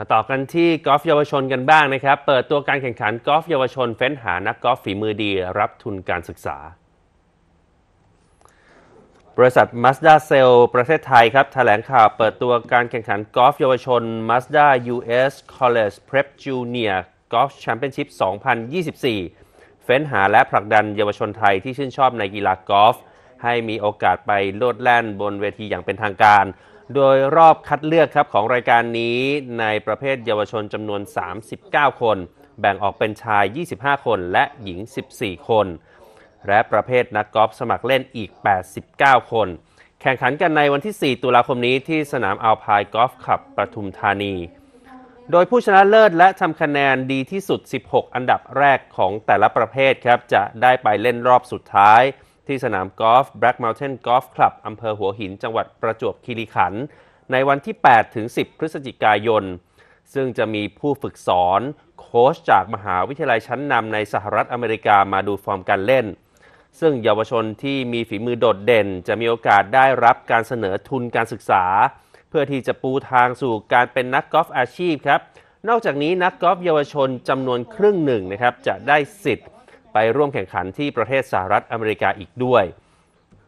มาต่อกันที่กอล์ฟเยาวชนกันบ้างนะครับ เปิดตัวการแข่งขันกอล์ฟเยาวชน เฟ้นหานักกอล์ฟฝีมือดีรับทุนการศึกษา บริษัท Mazda c e l l ประเทศไทยครับแถลงข่าวเปิดตัวการแข่งขันกอล์ฟเยาวชน Mazda US College Prep Junior Golf Championship 2024เฟ้นหาและผลักดันเยาวชนไทยที่ชื่นชอบในกีฬากอล์ฟ ให้มีโอกาสไปโลดแล่นบนเวทีอย่างเป็นทางการโดยรอบคัดเลือกครับของรายการนี้ ในประเภทเยาวชนจำนวน 39 คน แบ่งออกเป็นชาย 25 คนและหญิง 14 คน และประเภทนักกอล์ฟสมัครเล่นอีก 89 คน แข่งขันกันในวันที่ 4 ตุลาคมนี้ที่สนามอัลพายกอล์ฟคลับปทุมธานี โดยผู้ชนะเลิศและทำคะแนนดีที่สุด 16 อันดับแรกของแต่ละประเภทครับจะได้ไปเล่นรอบสุดท้ายที่สนามกอล์ฟ Black Mountain Golf Club อำเภอหัวหิน จังหวัดประจวบคีรีขันธ์ในวันที่ 8 ถึง 10 พฤศจิกายน ซึ่งจะมีผู้ฝึกสอนโค้ชจากมหาวิทยาลัยชั้นนำในสหรัฐอเมริกามาดูฟอร์มการเล่น ซึ่งเยาวชนที่มีฝีมือโดดเด่น จะมีโอกาสได้รับการเสนอทุนการศึกษา เพื่อที่จะปูทางสู่การเป็นนักกอล์ฟอาชีพครับนอกจากนี้นักกอล์ฟเยาวชนจำนวนครึ่งหนึ่งนะครับจะได้สิทธิ์ไปร่วมแข่งขันที่ประเทศสหรัฐอเมริกาอีกด้วย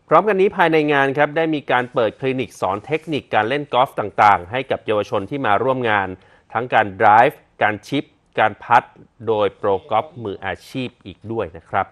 พร้อมกันนี้ภายในงานครับ ได้มีการเปิดคลินิกสอนเทคนิคการเล่นกอล์ฟต่างๆ ให้กับเยาวชนที่มาร่วมงาน ทั้งการดライブการชิป การพัด โดยโปรกอล์ฟมืออาชีพอีกด้วยนะครับ